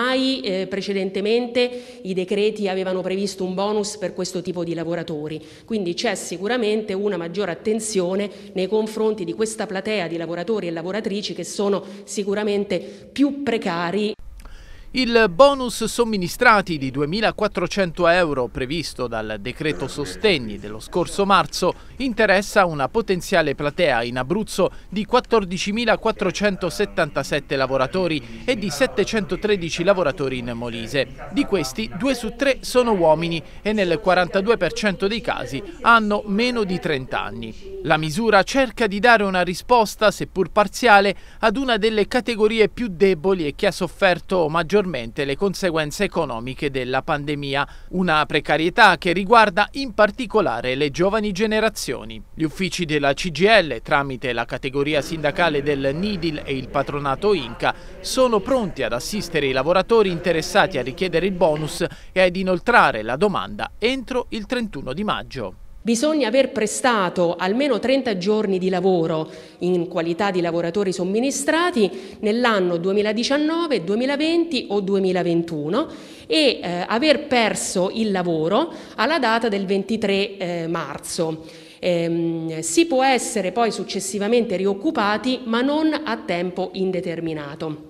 mai eh, precedentemente i decreti avevano previsto un bonus per questo tipo di lavoratori, quindi c'è sicuramente una maggiore attenzione nei confronti di questa platea di lavoratori e lavoratrici che sono sicuramente più precari. Il bonus somministrati di 2.400 euro previsto dal decreto sostegni dello scorso marzo interessa una potenziale platea in Abruzzo di 14.477 lavoratori e di 713 lavoratori in Molise. Di questi, 2 su 3 sono uomini e nel 42% dei casi hanno meno di 30 anni. La misura cerca di dare una risposta, seppur parziale, ad una delle categorie più deboli e che ha sofferto maggiormente maggiormente le conseguenze economiche della pandemia, una precarietà che riguarda in particolare le giovani generazioni. Gli uffici della CGL, tramite la categoria sindacale del NIDIL e il patronato Inca, sono pronti ad assistere i lavoratori interessati a richiedere il bonus e ad inoltrare la domanda entro il 31 di maggio. Bisogna aver prestato almeno 30 giorni di lavoro in qualità di lavoratori somministrati nell'anno 2019, 2020 o 2021 e eh, aver perso il lavoro alla data del 23 eh, marzo. Ehm, si può essere poi successivamente rioccupati ma non a tempo indeterminato.